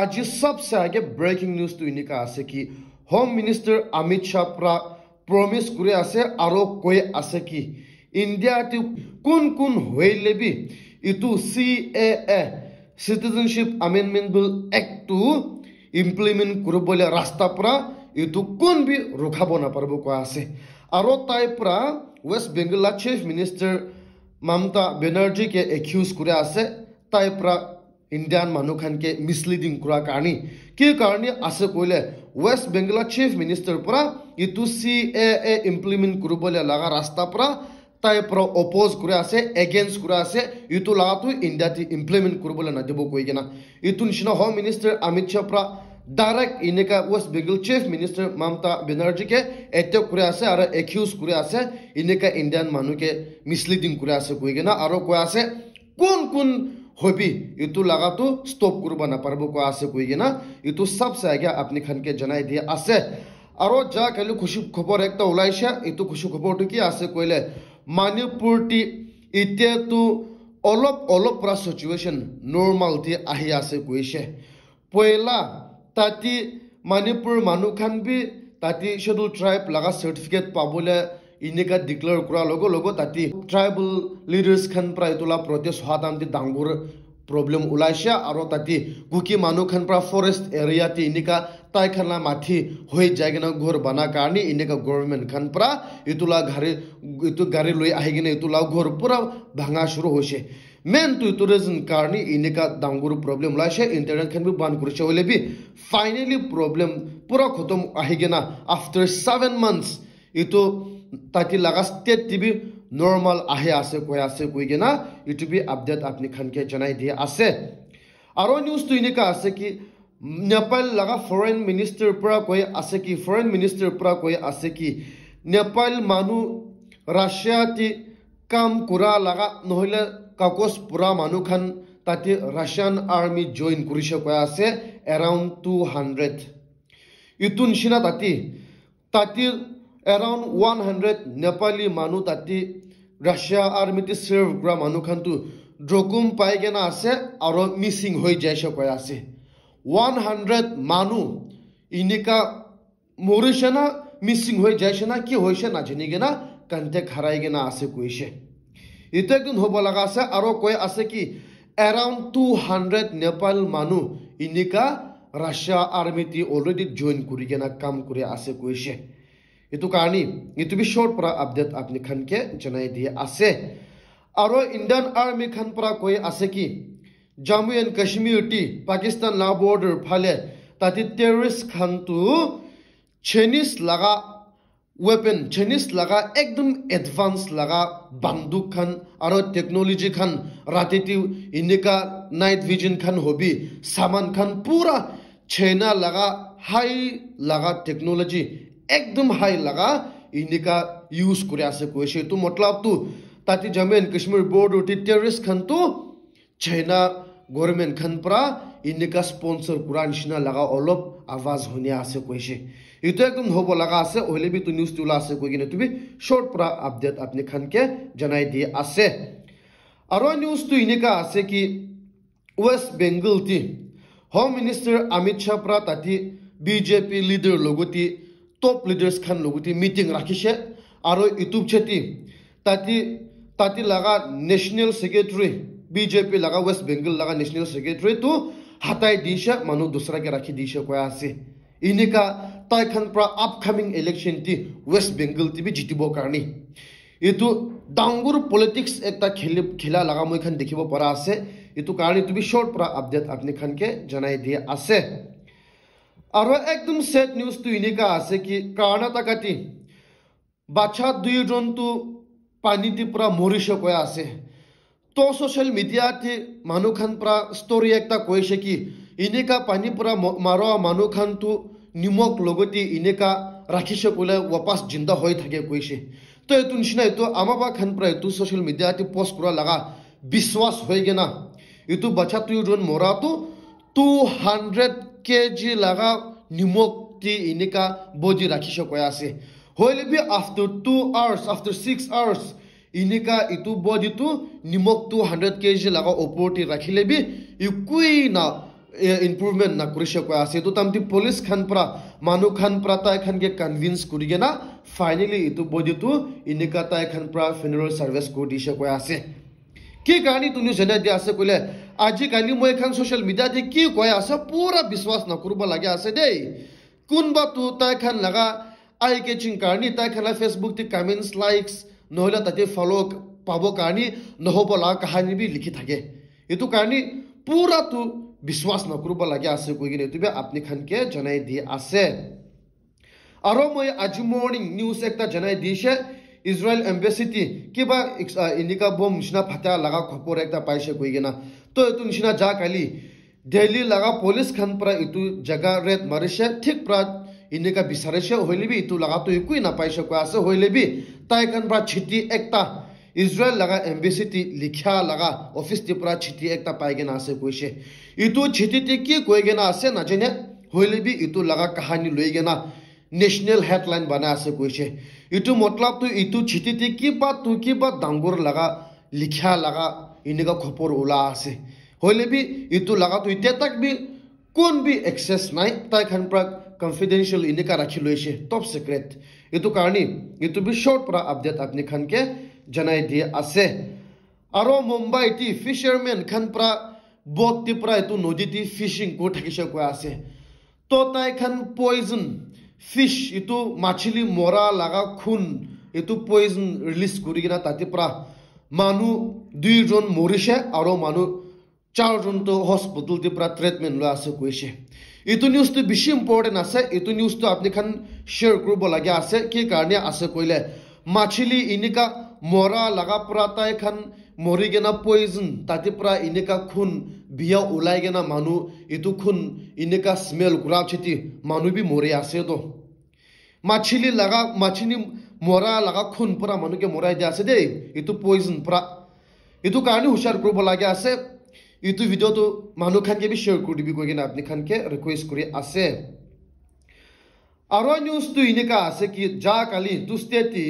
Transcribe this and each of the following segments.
আজি সবসে আগে breaking news তো এনেকা আছে কি হোম মিনিষ্টার অমিত শাহ পরা প্রমিস করে আছে আৰু কয়ে আছে কি ইন্ডিয়া তো কোন কোন হয়ে লেবি ইটু C A A citizenship amendment bill act implement করবলে রাস্তা পৰা ইটু কোন বি ৰোখাব না পাৰব কয়া আছে আৰু তাই পৰা ওয়েস্ট বেংগলৰ চিফ মিনিষ্টাৰ মমতা বেনাৰ্জিকে একিউজ কৰে আছে তাই পৰা ইণ্ডিয়ান মানুহখনকে মিছলিডিং কৰা কাৰণে কি কাৰণে আছে কৈলে ৱেষ্ট বেংগলৰ চিফ মিনিষ্টাৰৰ পৰা ইটো চি এ এ ইমপ্লিমেণ্ট কৰিবলৈ লগা ৰাস্তাৰ পৰা তাইৰ পৰা অপ'জ কৰি আছে এগেইনষ্ট কৰা আছে ইটো লগাটো ইণ্ডিয়াটো ইমপ্লিমেণ্ট কৰিবলৈ নাদিব কৈ কিনে ইটো নিচিনা হোম মিনিষ্টাৰ অমিত শ্বাহৰ পৰা ডাইৰেক্ট এনেকা west Bengal chief minister Mamata বেনাৰ্জীকে এটেক কৰি আছে আৰু একিউজ কৰি আছে এনেকুৱা ইণ্ডিয়ান মানুহকে মিছলিডিং কৰি আছে কৈ কিনে আৰু কৈ আছে কোন কোন হবি এইটো লগাটো ষ্টপ কৰিব নাপাৰিব কৈ আছে কৈ কিনা এইটো চব চাইগে আপুনি খানকে জনাই দিয়ে আছে আৰু যা কালি খুচি খবৰ এটা ওলাইছে এইটো খুচি খবৰটো কি আছে কৈলে মানিপুৰটি এতিয়াতো অলপ অলপ পৰা চিটুৱেশ্যন নৰ্মেলটি আহি আছে কৈছে পহিলা তাতে মানিপুৰ মানুহখন বি তাতে শ্বেডুল ট্ৰাইব লগা চাৰ্টিফিকেট পাবলৈ ইনেকা ডিক্লেয়াৰ কৰাৰ লগে লগে তাতে ট্ৰাইবেল লিডাৰ্ছ খান পৰা এইটো প্ৰটেষ্ট হোৱা তাহাঁতে ডাঙৰ প্ৰব্লেম ওলাইছে আৰু তাতে কুকি খান পৰা ফৰেষ্ট এৰিয়াতে এনেকা তাইখন মাটি হৈ যায় কিনে ঘৰ বনাৰ কাৰণে এনেকা খান পৰা এইটোলা গাড়ী এইটো গাড়ী লৈ আহি কিনে এইটোলা ঘৰ পূৰা ভাঙা চুৰ হৈছে মেইনটো এইটো ৰিজন কাৰণে এনেকা ডাঙৰ প্ৰব্লেম ওলাইছে ইণ্টাৰনেটখন বি বন্ধ কৰিছে হ'লে বি ফাইনেলি প্ৰব্লেম পূৰা খতম আহি কিনা আফটাৰ ছেভেন মান্থছ ইটো তাতে লগা ষ্টেট টিভি নৰ্মেল আহে আছে কৈ আছে কৈ কিনা ইউটিউবে আপডেট আপুনি খানকে জনাই দিয়ে আছে আৰু নিউজটো এনেকুৱা আছে কি নেপাল লগা ফৰেন মিনিষ্টাৰৰ পৰা কৈ আছে কি ফৰেন মিনিষ্টাৰৰ পৰা কৈ আছে কি নেপাল মানুহ ৰাছিয়াতে কাম কৰা লগা নহ'লে কাগজ পৰা মানুহখন তাতে ৰাছিয়ান আৰ্মি জইন কৰিছে কৈ আছে এৰাউণ্ড টু হাণ্ড্ৰেড ইটো নিচিনা তাতে তাতে এরাউণ্ড ওয়ান হান্ড্রেড নেপালি মানু তাতে ৰাছিয়া আৰ্মিতে চেৰ্ভ কৰা মানুহ খানটো ড্রকুম পাই কেনা আছে আর মিসিং হয়ে যায় সকলে আছে ওয়ান হান্ড্রেড মানু ইনিকা মৰিছে না মিসিং হয়ে যাইছে না কি হয়েছে না নাজানি কিনা কণ্টেক্ট হাৰাই কেনা আছে কৈছে এটা একদিন হ'ব লাগা আছে আর কয়ে আছে কি এৰাউণ্ড টু হান্ড্রেড নেপাল মানু ইনিকা রাশিয়া আৰ্মিটি অলরেডি জয়েন করি কেনা কাম করে আছে কৈছে এইটো কাৰণে এইটো বিষয়ৰ পৰা আপডেট আপুনি খানকে জনাই দিয়ে আছে আৰু ইণ্ডিয়ান আৰ্মী খান পৰা কৈ আছে কি জম্মু এণ্ড কাশ্মীৰ টি পাকিস্তান লা বৰ্ডৰ ফালে তাতে টেৰৰিষ্ট খানটো চেনিজ লগা ৱেপন চেনিজ লগা একদম এডভান্স লগা বান্দুক খান আৰু টেকন'লজি খান ৰাতি ইণ্ডিকা নাইট ভিজন খান হবি চামান খান পূৰা চাইনা লগা হাই লগা টেকন'লজি একদম হাই লগা ইন্ডিকা ইউজ কৰে আছে কৈছে এইটো মতলবটো তাতে Jammu and Kashmir border terrorist খানটো চাইনা গৰ্মেণ্ট খান পৰা ইণ্ডিকা স্পনচৰ কৰাৰ নিচিনা লগা অলপ আৱাজ শুনীয়া আছে কৈছে এইটো একদম হ'ব লগা আছে হ'লে বি তুমি নিউজ তোলা আছে কৈ কিনে তুমি শ্বৰ্ট পৰা আপডেট আপুনি খানকে জনাই দি আছে আৰু নিউজটো এনেকুৱা আছে কি ৱেষ্ট বেংগল টি হোম মিনিষ্টাৰ অমিত শ্বাহ পৰা তাতে বিজেপি লিডাৰ লগতে টপ লিডাৰ্ছ খান লগতে মিটিং ৰাখিছে আৰু ইটো চেতি তাতে তাতে লগা নেশ্যনেল চেক্ৰেটৰী বিজেপি লগা ৱেষ্ট বেংগল লগা নেশ্যনেল চেক্ৰেটৰীটো হাতাই দিছে মানুহ দোচৰাকে ৰাখি দিছে কোৱা আছে এনেকা তাইখন পৰা আপকামিং ইলেকশ্যন টি ৱেষ্ট বেংগল টিভি জিতিব কাৰণে এইটো ডাঙৰ পলিটিক্স এটা খেলি খেলা লগা মই খান দেখিব পৰা আছে এইটো কাৰণে তুমি শ্বৰ্ট পৰা আপডেট আপুনি খানকে জনাই দিয়া আছে আর একদম সেট নিউজ তো এনেকা আছে কি কর্ণাটকাতে বাচ্চা দুই জন্তু পানিতে পুরা মরিশ কয়া আছে তো সোশ্যাল মিডিয়াতে মানুষখান পুরা স্টোরি একটা কয়েছে কি এনেকা পানি পুরা মারা তো নিমক লগতে এনেকা ৰাখিছে ক'লে ৱাপাছ জিন্দা হয়ে থাকে কৈছে তো এইটো নিচিনা এইটো আমাবা খান পুরা এইটো সোশ্যাল মিডিয়াতে পোস্ট করা লাগা বিশ্বাস হয়ে গে না হৈ বাচ্চা তুই জন মরা তো টু হান্ড্রেড কেজি লগা নিমখ দি এনেকা বজি ৰাখিছ কৈ আছে হ'লে বি after two hours after six hours এনেকা ইটো বডিটো নিমখটো হাণ্ড্ৰেড কেজি লগা ওপৰতে ৰাখিলে বি একোৱেই না ইম্প্ৰুভমেণ্ট নাকৰিছে কৈ আছে এইটো তামতি পুলিচ খান পৰা মানুহ খান পৰা তাই তাইখনকে কনভিন্স কৰি কিনে ফাইনেলি এইটো বডিটো এনেকুৱা তাইখন পৰা ফেনেৰেল ছাৰ্ভিচ কৰি দিছে আছে কি কাৰণে তুমি যেনে দিয়া আছে কৈলে আজিকালি মই এখন ছ'চিয়েল মিডিয়া দি কি কয় আছে পুৰা বিশ্বাস নকৰিব লাগে আছে দেই কোনোবা তোৰ তাইখন লগা আই কেচিং কাৰণে তাইখনে ফেচবুক দি কমেণ্টছ লাইকছ নহ'লে তাতে ফল' পাব কাৰণে নহ'ব লগা কাহিনী বি লিখি থাকে এইটো কাৰণে পুৰা তোৰ বিশ্বাস নকৰিব লাগে আছে কৈ কিনে এইটো আপনিখনকে জনাই দি আছে আৰু মই আজি মৰ্ণিং নিউজ এটা জনাই দিছে ইজৰাইল এম্বেচিটি কিবা ইণ্ডিকা বম নিচিনা ফাটা লগা খবৰ এটা পাইছে কৈ কিনা तो इतु निशिना जा काली दिल्ली लगा पुलिस खन पर इतु जगह रेत मरिशे ठीक पर इनेका बिसारेशे होइले भी इतु लगा तो एक ना पाइशे को आसे भी ताई छिटी एकता इजराइल लगा एम्बेसी ती लिखा लगा ऑफिस ती पूरा छिटी एकता पाएगे ना आसे इतु छिटी ती की कोइगे ना आसे भी इतु लगा कहानी लोइगे नेशनल हेडलाइन बना आसे कोइशे इतु मतलब तु तो इतु छिटी ती की बात तू की बात लगा लिखा लगा এনেকুৱা খপৰ ওলা আছে হ'লে বি এইটো লগাটো এতিয়া তাক বি কোন বি এক্সেছ নাই তাইখন পৰা কনফিডেঞ্চিয়েল এনেকুৱা ৰাখি লৈছে টপ চিক্ৰেট এইটো কাৰণে এইটো বি শ্বৰ্ট পৰা আপডেট আপুনি খানকে জনাই দিয়ে আছে আৰু মুম্বাই টি ফিছাৰমেন খান পৰা বটটি পৰা এইটো নদী টি ফিছিং কৰি থাকিছে কৈ আছে তো খান পইজন ফিছ ইটো মাছিলি মৰা লগা খুন এইটো পইজন ৰিলিজ কৰি কিনে তাতে পৰা মানুহ দুইজন মৰিছে আৰু মানুহ চাৰিজনটো হস্পিটেলটিৰ পৰা ট্ৰিটমেণ্ট লৈ আছে কৈছে এইটো নিউজটো বেছি ইম্পৰ্টেণ্ট আছে এইটো নিউজটো আপনিখন শ্বেয়াৰ কৰিবলগীয়া আছে কি কাৰণে আছে কৈলে মাছিলি এনেকুৱা মৰা লগা পৰা তাই এখন মৰি কেনা পইজন তাতে পৰা এনেকুৱা খুন বিয়া ওলাই কেনা মানুহ এইটো খুন এনেকুৱা স্মেল গুৰা উঠি মানুহ বি মৰি আছে তো মাছিলি লগা মাছিনী মৰা লগা খুন পৰা মানুহকে মৰাই দিয়া আছে দেই এইটো পইজন পৰা এইটো কাৰণে হুচিয়াৰ কৰিব লাগে আছে ইউটিউব ভিডিঅ'টো মানুহখানকে বি শ্বেয়াৰ কৰি দিবি কৈ কিনে আপনিখানকে ৰিকুৱেষ্ট কৰি আছে আৰু নিউজটো এনেকুৱা আছে কি যা কালি টুষ্টেটি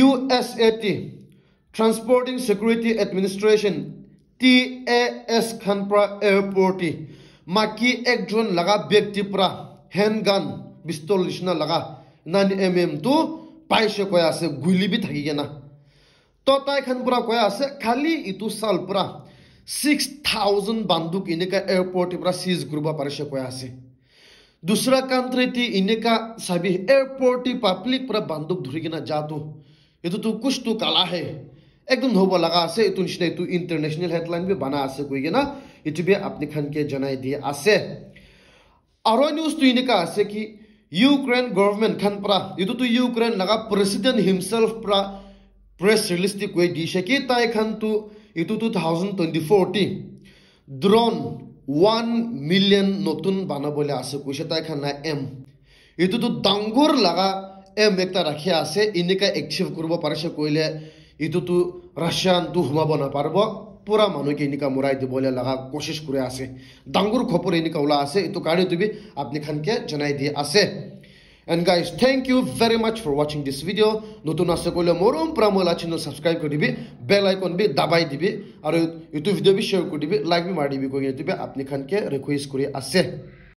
ইউ এছ এ টি transporting security administration T A S খান পৰা এয়াৰপৰ্টি মাকি একজন লগা ব্যক্তিৰ পৰা হেণ্ড গান বিস্তল নিচিনা লগা নাইন এম এম এমটো পাইছে কৈ আছে গুলিবি থাকি কেনা तो तैखान पूरा कया खाली इतु साल पूरा सिक्स थाउजेंड बंदूक इनका एयरपोर्ट पूरा सीज करब पारे कया से दूसरा कान्ट्री ती इनका सभी एयरपोर्ट पब्लिक पूरा बंदूक धुरी किना जा तो ये तो कुछ तो कला है एकदम धोब लगा निचना यू इंटरनेशनल हेडलैन भी बना आसे कोई ना ये भी अपने खान के जनाई दिए आसे और न्यूज तो इनका आसे कि यूक्रेन गवर्नमेंट खान पूरा ये तो यूक्रेन लगा प्रेसिडेंट हिमसेल्फ पूरा প্ৰেছ ৰিলিজ দি কৈ দিছে কি তাইখনটো এইটো two thousand twenty forty drone one million নতুন বনাবলৈ আছে কৈছে তাইখন নাই এম এইটোতো ডাঙৰ লগা এম এটা ৰাখি আছে এনেকৈ এক্সিভ কৰিব পাৰিছে কৰিলে এইটোতো ৰাছিয়ানটো সোমাব নাপাৰিব পুৰা মানুহক এনেকুৱা মৰাই দিবলৈ লগা কোচিছ কৰি আছে ডাঙৰ খবৰ এনেকুৱা ওলাই আছে এইটো কাৰণে তুমি আপুনি খানকৈ জনাই দি আছে And guys, thank you very much for watching this video. Notun asa kolle morom pramola channel subscribe kodi bi, bell icon bi dabai di bi, aru YouTube video bi share kodi bi, like bi mardi bi koi YouTube bi apni khan ke request kuri asse.